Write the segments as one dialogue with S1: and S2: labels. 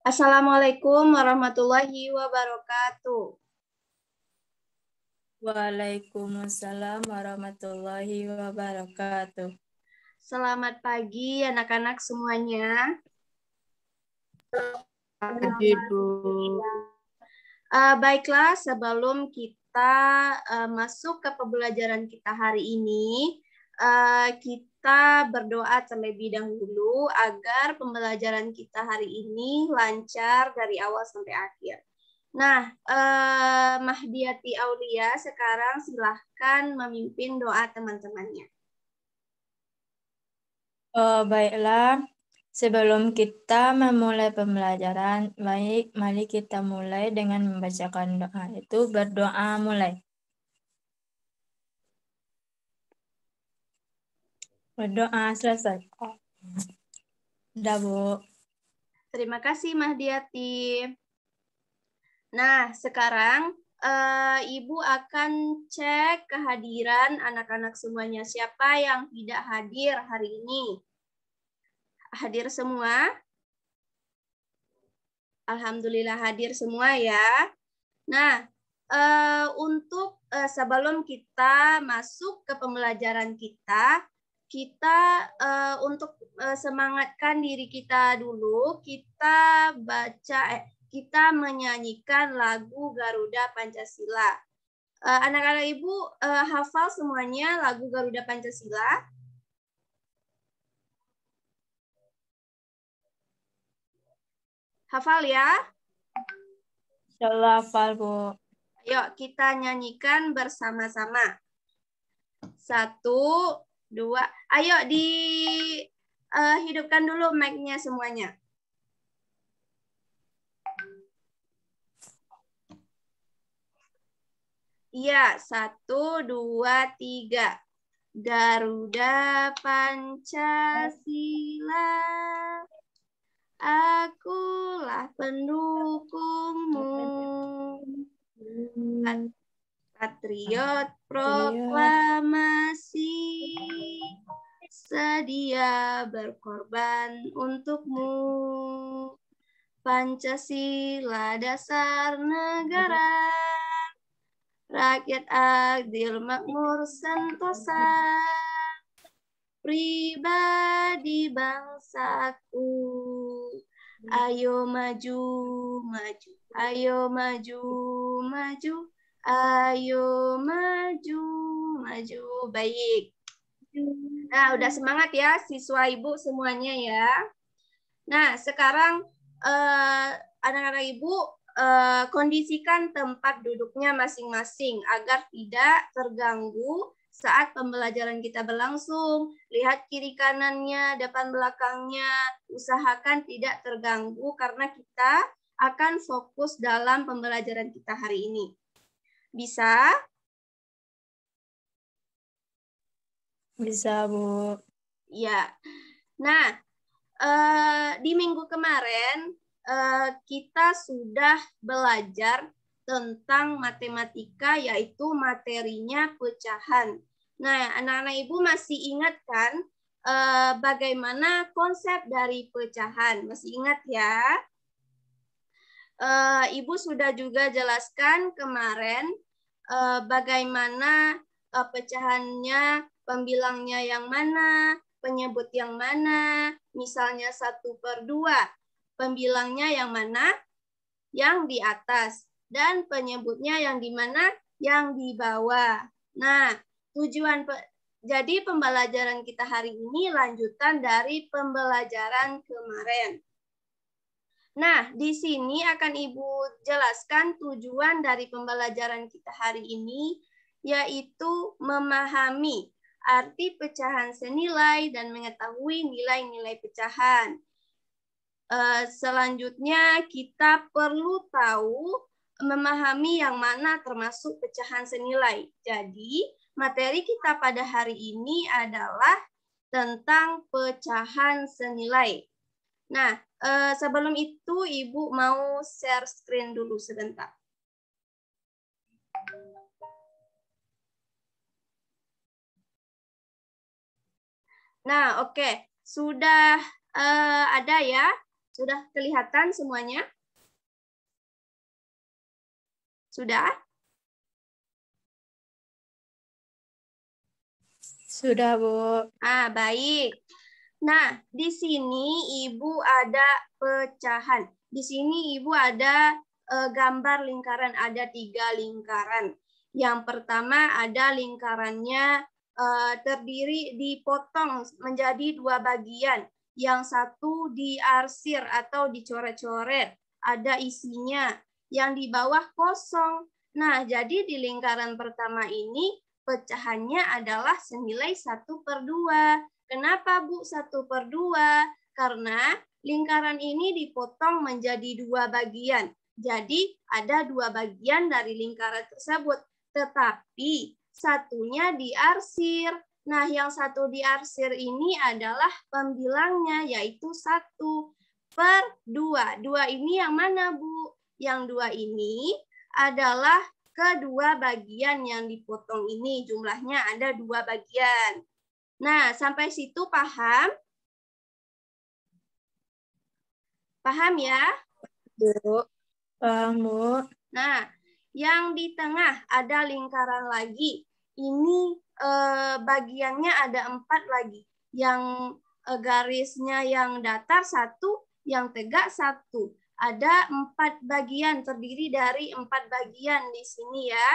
S1: Assalamualaikum warahmatullahi
S2: wabarakatuh.
S1: Waalaikumsalam warahmatullahi wabarakatuh. Selamat pagi
S2: anak-anak semuanya. Pagi Uh, baiklah, sebelum kita uh, masuk ke pembelajaran kita hari ini, uh, kita kita berdoa terlebih dahulu agar pembelajaran kita hari ini lancar dari awal sampai akhir. Nah, eh, Mahdiati Aulia sekarang silahkan memimpin doa teman-temannya.
S1: Oh, baiklah, sebelum kita memulai pembelajaran, baik, mari kita mulai dengan membacakan doa itu berdoa mulai. Berdoa ah, selesai.
S2: Bu. Terima kasih, Mahdiati. Nah, sekarang uh, Ibu akan cek kehadiran anak-anak semuanya. Siapa yang tidak hadir hari ini? Hadir semua? Alhamdulillah hadir semua ya. Nah, uh, untuk uh, sebelum kita masuk ke pembelajaran kita, kita uh, untuk uh, semangatkan diri kita dulu, kita baca eh, kita menyanyikan lagu Garuda Pancasila. Eh, anak-anak uh, Ibu uh, hafal semuanya lagu Garuda Pancasila? Hafal ya?
S1: Insyaallah hafal, Bu.
S2: Yuk kita nyanyikan bersama-sama. Satu, dua. Ayo di uh, hidupkan dulu mic-nya semuanya. Iya, satu, dua, tiga. Garuda Pancasila, akulah pendukungmu. Hmm. Patriot proklamasi sedia berkorban untukmu Pancasila dasar negara rakyat adil makmur sentosa pribadi bangsaku ayo maju maju ayo maju maju Ayo maju, maju. Baik. Nah, udah semangat ya siswa Ibu semuanya ya. Nah, sekarang eh, anak-anak eh, Ibu eh, kondisikan tempat duduknya masing-masing agar tidak terganggu saat pembelajaran kita berlangsung. Lihat kiri kanannya, depan belakangnya. Usahakan tidak terganggu karena kita akan fokus dalam pembelajaran kita hari ini. Bisa? Bisa, Bu. Ya. Nah, eh, di minggu kemarin eh, kita sudah belajar tentang matematika, yaitu materinya pecahan. Nah, anak-anak ibu masih ingat kan eh, bagaimana konsep dari pecahan? Masih ingat ya? uh, Ibu sudah juga jelaskan kemarin uh, bagaimana uh, pecahannya, pembilangnya yang mana, penyebut yang mana, misalnya satu per dua, pembilangnya yang mana, yang di atas, dan penyebutnya yang di mana, yang di bawah. Nah, tujuan pe jadi pembelajaran kita hari ini lanjutan dari pembelajaran kemarin. Nah, di sini akan Ibu jelaskan tujuan dari pembelajaran kita hari ini, yaitu memahami arti pecahan senilai dan mengetahui nilai-nilai pecahan. Eh, selanjutnya, kita perlu tahu memahami yang mana termasuk pecahan senilai. Jadi, materi kita pada hari ini adalah tentang pecahan senilai. Nah, eh, sebelum itu Ibu mau share screen dulu sebentar. Nah, oke. Okay. Sudah eh, ada ya? Sudah kelihatan semuanya? Sudah? Sudah, Bu. Ah, baik. Nah, di sini Ibu ada pecahan. Di sini Ibu ada eh, gambar lingkaran, ada tiga lingkaran. Yang pertama ada lingkarannya eh, terdiri dipotong menjadi dua bagian. Yang satu diarsir atau dicoret-coret, ada isinya. Yang di bawah kosong. Nah, jadi di lingkaran pertama ini pecahannya adalah senilai 1 per 2 Kenapa Bu satu per dua? Karena lingkaran ini dipotong menjadi dua bagian. Jadi ada dua bagian dari lingkaran tersebut. Tetapi satunya diarsir. Nah yang satu diarsir ini adalah pembilangnya yaitu satu per dua. Dua ini yang mana Bu? Yang dua ini adalah kedua bagian yang dipotong ini jumlahnya ada dua bagian. Nah, sampai situ paham? Paham ya? Bu. Paham, Bu. Nah, yang di tengah ada lingkaran lagi. Ini eh, bagiannya ada empat lagi. Yang eh, garisnya yang datar satu, yang tegak satu. Ada empat bagian, terdiri dari empat bagian di sini ya.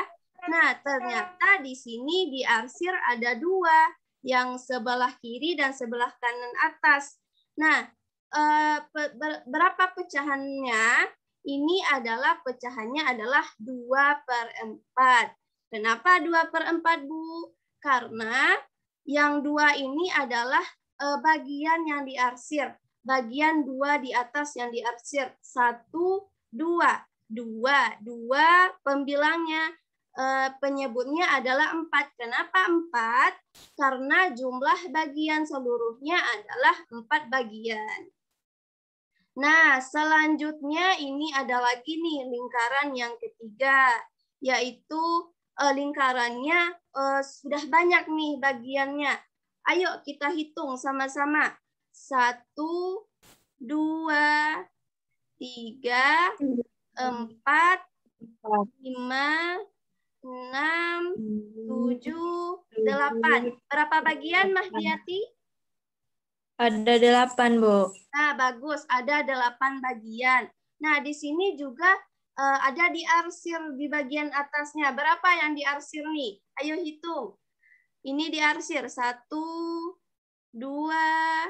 S2: Nah, ternyata di sini diarsir ada dua yang sebelah kiri dan sebelah kanan atas. Nah, eh, berapa pecahannya? Ini adalah pecahannya adalah 2 per 4. Kenapa 2 per 4, Bu? Karena yang dua ini adalah eh, bagian yang diarsir. Bagian dua di atas yang diarsir. Satu, dua. Dua, dua pembilangnya Eh, penyebutnya adalah 4. Kenapa 4? Karena jumlah bagian seluruhnya adalah 4 bagian. Nah, selanjutnya ini ada lagi nih lingkaran yang ketiga, yaitu eh, lingkarannya eh, sudah banyak nih bagiannya. Ayo kita hitung sama-sama. Satu, dua, tiga, empat, lima, enam, hmm. tujuh, delapan. Berapa bagian, Mahdiati? Ada
S1: delapan, Bu.
S2: Nah, bagus. Ada delapan bagian. Nah, di sini juga uh, ada diarsir di bagian atasnya. Berapa yang diarsir nih? Ayo hitung. Ini diarsir. Satu, dua,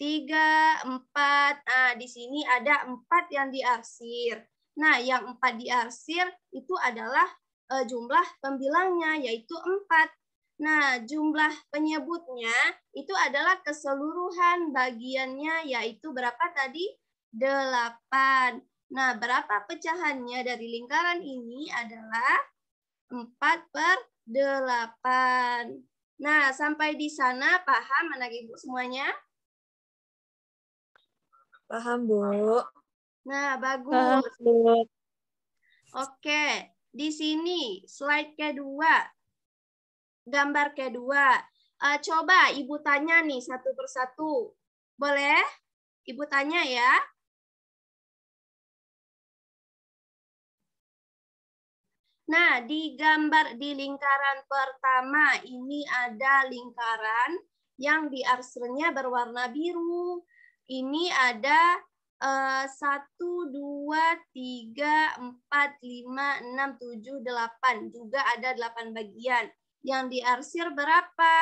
S2: tiga, empat. Nah, di sini ada empat yang diarsir. Nah, yang empat diarsir itu adalah Eh, jumlah pembilangnya yaitu 4. Nah, jumlah penyebutnya itu adalah keseluruhan bagiannya yaitu berapa tadi? 8. Nah, berapa pecahannya dari lingkaran ini adalah 4 per 8. Nah, sampai di sana paham anak Ibu semuanya? Paham, Bu. Nah, bagus. Paham, Bu. Oke. Di sini slide kedua, gambar kedua. Uh, eh, coba Ibu tanya nih satu persatu. Boleh? Ibu tanya ya. Nah, di gambar di lingkaran pertama ini ada lingkaran yang di arsernya berwarna biru. Ini ada Eh, satu dua tiga empat lima enam tujuh delapan juga ada delapan bagian yang diarsir berapa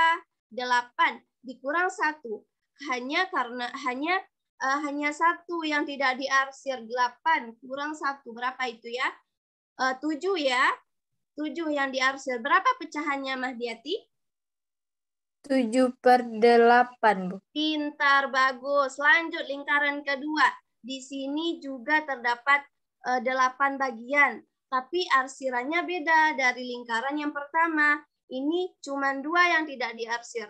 S2: delapan dikurang satu hanya karena hanya uh, hanya satu yang tidak diarsir delapan kurang satu berapa itu ya eh, tujuh ya tujuh yang diarsir berapa pecahannya Mahdiati
S1: tujuh per delapan Bu.
S2: Pintar, bagus. Lanjut lingkaran kedua. Di sini juga terdapat eh, delapan bagian, tapi arsirannya beda dari lingkaran yang pertama. Ini cuma dua yang tidak diarsir.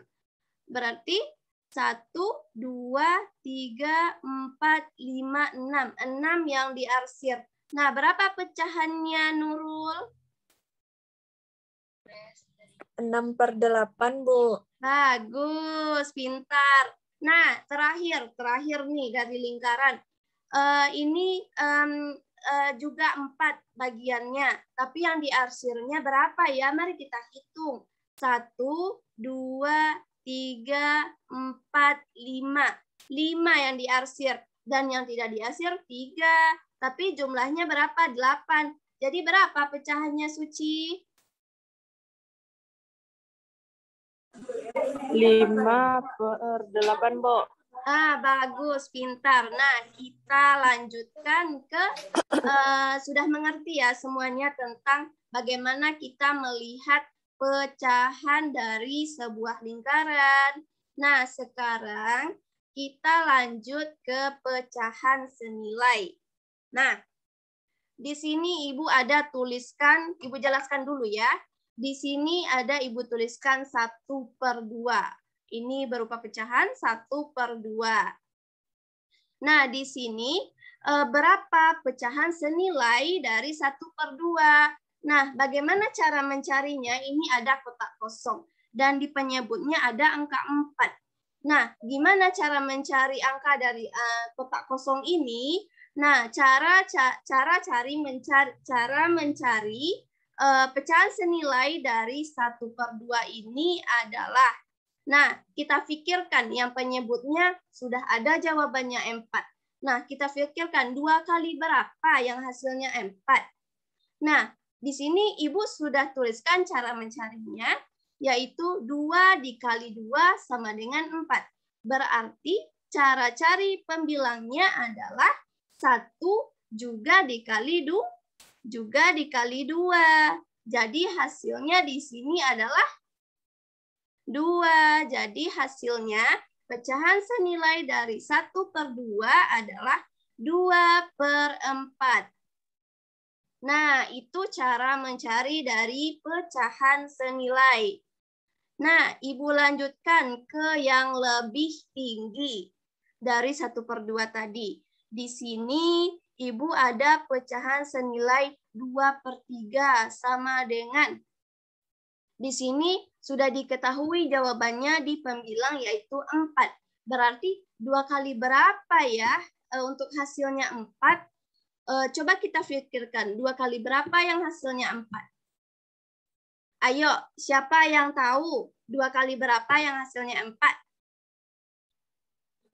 S2: Berarti satu, dua, tiga, empat, lima, enam. Enam yang diarsir. Nah, berapa pecahannya, Nurul? 6 per 8, Bu. Bagus, pintar. Nah, terakhir, terakhir nih dari lingkaran uh, ini um, uh, juga empat bagiannya, tapi yang diarsirnya berapa ya? Mari kita hitung. Satu, dua, tiga, empat, lima. Lima yang diarsir. Dan yang tidak diarsir, tiga. Tapi jumlahnya berapa? Delapan. Jadi berapa pecahannya, Suci?
S1: Lima per delapan, Bo.
S2: Ah, bagus, pintar. Nah, kita lanjutkan ke uh, sudah mengerti ya semuanya tentang bagaimana kita melihat pecahan dari sebuah lingkaran. Nah, sekarang kita lanjut ke pecahan senilai. Nah, di sini Ibu ada tuliskan, Ibu jelaskan dulu ya. Di sini ada Ibu tuliskan 1 per 2. Ini berupa pecahan 1 per 2. Nah, di sini eh, berapa pecahan senilai dari 1 per 2? Nah, bagaimana cara mencarinya? Ini ada kotak kosong. Dan di penyebutnya ada angka 4. Nah, gimana cara mencari angka dari uh, kotak kosong ini? Nah, cara ca, cara cari mencari cara mencari uh, pecahan senilai dari 1 per 2 ini adalah Nah, kita pikirkan yang penyebutnya sudah ada jawabannya 4. Nah, kita pikirkan dua kali berapa yang hasilnya 4. Nah, di sini Ibu sudah tuliskan cara mencarinya, yaitu dua dikali dua sama dengan 4. Berarti cara cari pembilangnya adalah satu juga dikali dua juga dikali 2. Jadi hasilnya di sini adalah 2. Jadi hasilnya pecahan senilai dari 1 per 2 adalah 2 per 4. Nah, itu cara mencari dari pecahan senilai. Nah, Ibu lanjutkan ke yang lebih tinggi dari 1 per 2 tadi. Di sini Ibu ada pecahan senilai 2 per 3 sama dengan di sini sudah diketahui jawabannya di pembilang yaitu 4. Berarti dua kali berapa ya e, untuk hasilnya 4? E, coba kita pikirkan, dua kali berapa yang hasilnya 4? Ayo, siapa yang tahu dua kali berapa yang hasilnya 4?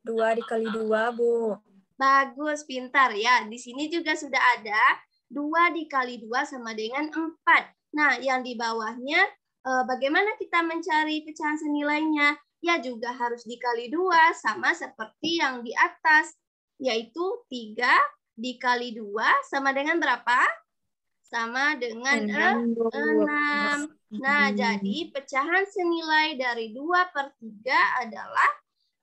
S2: Dua dikali dua, Bu. Bagus, pintar ya. Di sini juga sudah ada dua dikali dua sama dengan empat. Nah, yang di bawahnya Eh, bagaimana kita mencari pecahan senilainya? Ya juga harus dikali dua sama seperti yang di atas, yaitu tiga dikali dua sama dengan berapa? Sama dengan enam. Nah, jadi pecahan senilai dari dua per tiga adalah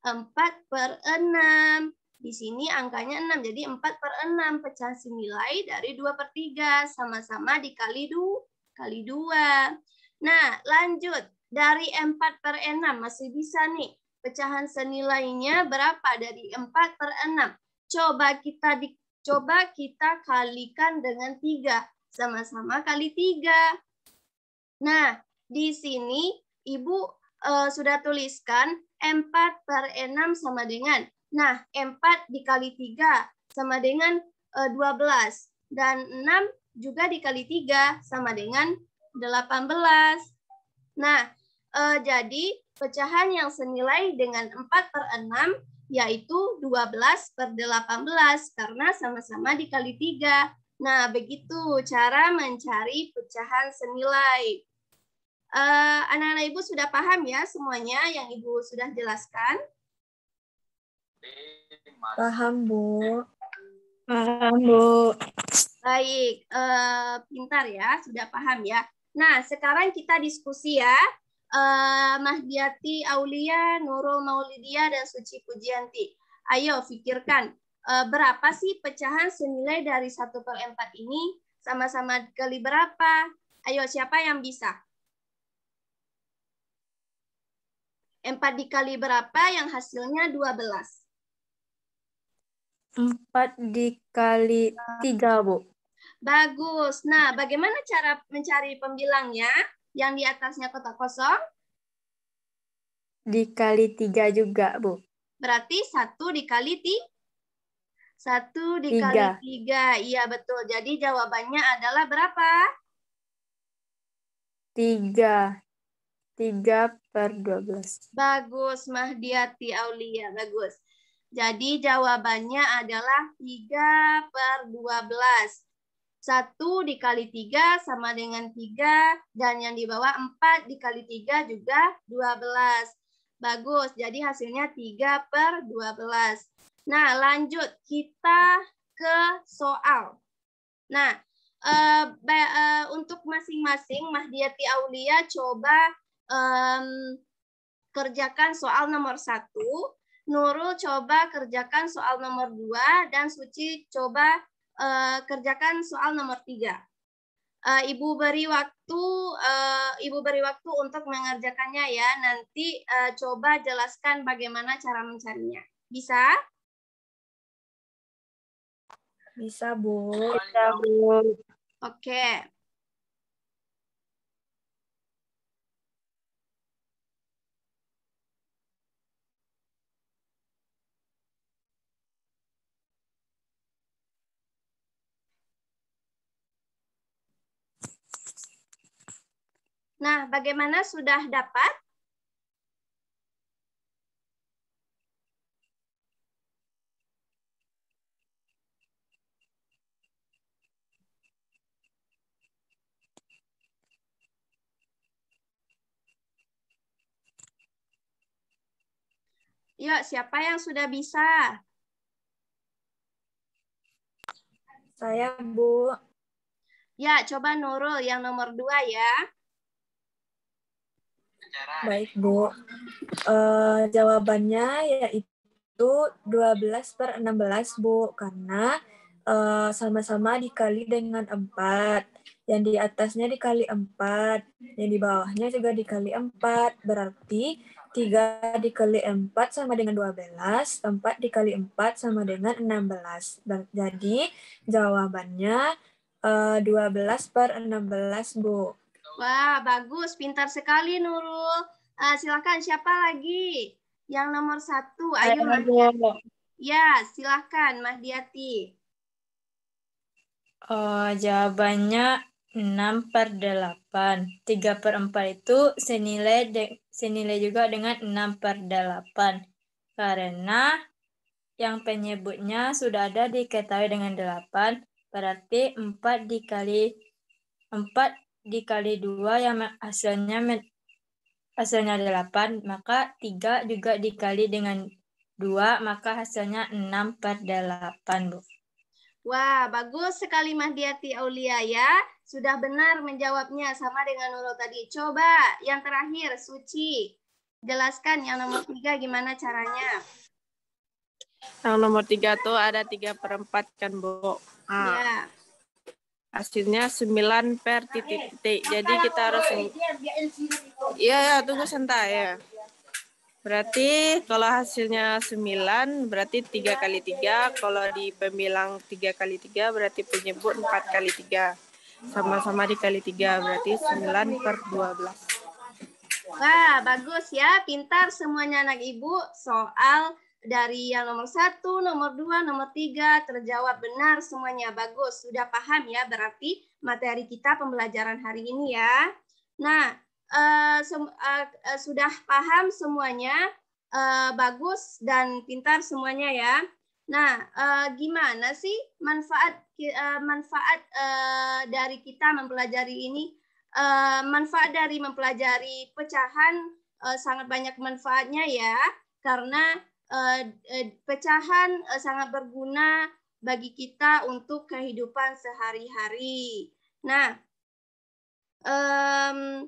S2: empat per enam. Di sini angkanya enam jadi empat per enam pecahan senilai dari dua per tiga Sama-sama dikali dua Kali 2. Nah, lanjut. Dari 4 per 6 masih bisa nih. Pecahan senilainya berapa dari 4 per 6? Coba kita di, coba kita kalikan dengan 3. Sama-sama kali 3. Nah, di sini Ibu e, sudah tuliskan 4 per 6 sama dengan. Nah, 4 dikali 3 sama dengan e, eh, 12. Dan 6 juga dikali 3 sama dengan 18. Nah, e, jadi pecahan yang senilai dengan 4 per 6 yaitu 12 per 18 karena sama-sama dikali 3. Nah, begitu cara mencari pecahan senilai. Eh, anak-anak e, Ibu sudah paham ya semuanya yang Ibu sudah jelaskan?
S1: Paham, Bu. Paham, Bu.
S2: Baik, e, pintar ya, sudah paham ya. Nah, sekarang kita diskusi ya. Uh, eh, Mahdiati Aulia, Nurul Maulidia, dan Suci Pujianti. Ayo, pikirkan. Uh, berapa sih pecahan senilai dari 1 per 4 ini? Sama-sama kali berapa? Ayo, siapa yang bisa? 4 dikali berapa yang hasilnya 12? 4 dikali 3, Bu. Bagus. Nah, bagaimana cara mencari pembilangnya? Yang di atasnya kotak kosong?
S1: Dikali tiga juga, Bu.
S2: Berarti satu dikali tiga. Satu dikali tiga. Iya, betul. Jadi jawabannya adalah berapa?
S1: Tiga. Tiga
S2: per dua belas. Bagus, Mahdiati Aulia. Bagus. Jadi jawabannya adalah tiga per dua belas satu dikali tiga sama dengan tiga dan yang di bawah empat dikali tiga juga dua belas. Bagus, jadi hasilnya tiga per dua belas. Nah, lanjut kita ke soal. Nah, uh, uh, untuk masing-masing Mahdiati Aulia coba um, kerjakan soal nomor satu, Nurul coba kerjakan soal nomor dua, dan Suci coba Eh, kerjakan soal nomor tiga. Uh, Ibu beri waktu, uh, Ibu beri waktu untuk mengerjakannya ya. Nanti uh, coba jelaskan bagaimana cara mencarinya. Bisa? Bisa bu. Bisa bu. Oke. Okay. Nah, bagaimana sudah dapat? Yuk, ya, siapa yang sudah bisa? Saya, Bu. Ya, coba Nurul yang nomor dua ya.
S1: Baik, Bu. Uh, jawabannya yaitu 12 per 16, Bu. Karena eh, sama-sama uh, dikali dengan 4. Yang di atasnya dikali 4. Yang di bawahnya juga dikali 4. Berarti 3 dikali 4 sama dengan 12. 4 dikali 4 sama dengan 16. Jadi jawabannya uh, eh, 12 per 16, Bu. Oke.
S2: Wah, bagus. Pintar sekali, Nurul. Uh, silakan siapa lagi? Yang nomor satu, ayo.
S1: Mahdiati.
S2: Ya, silakan Mahdiati.
S1: Uh, eh, jawabannya 6 per 8. 3 per 4 itu senilai, de senilai juga dengan 6 per 8. Karena yang penyebutnya sudah ada diketahui dengan 8, berarti 4 dikali 4 dikali dua yang hasilnya hasilnya 8, maka tiga juga dikali dengan dua maka hasilnya enam per 8, Bu.
S2: Wah, bagus sekali Mahdiati Aulia ya. Sudah benar menjawabnya sama dengan Nurul tadi. Coba yang terakhir, Suci. Jelaskan yang nomor tiga gimana caranya.
S1: Yang nomor tiga tuh ada tiga perempat kan, Bu. Ah. Ya hasilnya 9 per titik-titik jadi kita harus iya ya, tunggu sentai ya berarti kalau hasilnya 9 berarti 3 kali 3 kalau di pembilang 3 kali 3 berarti penyebut 4 kali 3 sama-sama dikali 3 berarti 9 per 12
S2: Wah, bagus ya. Pintar semuanya anak ibu. Soal dari yang nomor satu, nomor dua, nomor tiga terjawab benar semuanya bagus sudah paham ya berarti materi kita pembelajaran hari ini ya. Nah eh, eh, eh, sudah paham semuanya bagus dan pintar semuanya ya. Nah gimana sih manfaat manfaat dari kita mempelajari ini manfaat dari mempelajari pecahan sangat banyak manfaatnya ya karena Eh, eh, pecahan eh, sangat berguna bagi kita untuk kehidupan sehari-hari. Nah, um,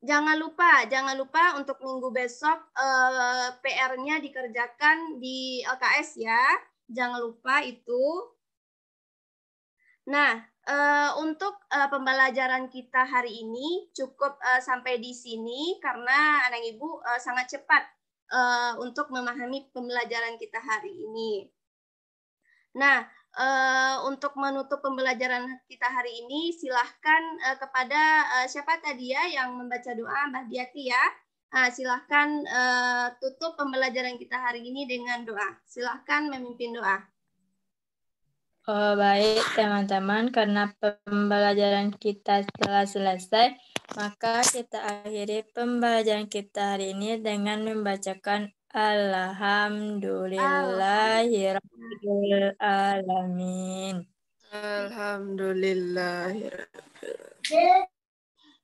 S2: jangan lupa, jangan lupa untuk minggu besok uh, PR-nya dikerjakan di LKS ya. Jangan lupa itu. Nah, uh, untuk uh, pembelajaran kita hari ini cukup uh, sampai di sini karena anak ibu uh, sangat cepat uh, untuk memahami pembelajaran kita hari ini. Nah, uh, untuk menutup pembelajaran kita hari ini, silahkan uh, kepada uh, siapa tadi ya yang membaca doa, Mbak Diati ya. Nah, silahkan uh, tutup pembelajaran kita hari ini dengan doa. Silahkan memimpin doa.
S1: Oh, baik, teman-teman, karena pembelajaran kita telah selesai, maka kita akhiri pembacaan kita hari ini dengan membacakan Alhamdulillahirrahmanirrahim. alamin.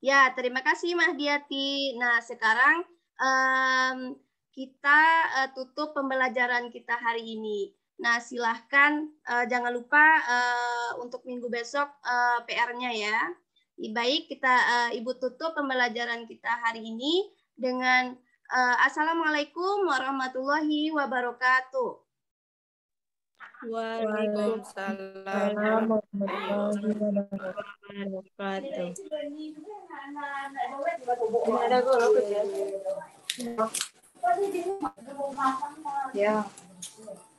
S2: Ya, terima kasih Mahdiati. Nah, sekarang um, kita uh, tutup pembelajaran kita hari ini. Nah, silahkan uh, jangan lupa uh, untuk minggu besok uh, PR-nya ya. Baik, kita uh, Ibu tutup pembelajaran kita hari ini dengan uh, Assalamualaikum warahmatullahi wabarakatuh.
S1: Waalaikumsalam warahmatullahi
S2: wabarakatuh.
S1: Ya.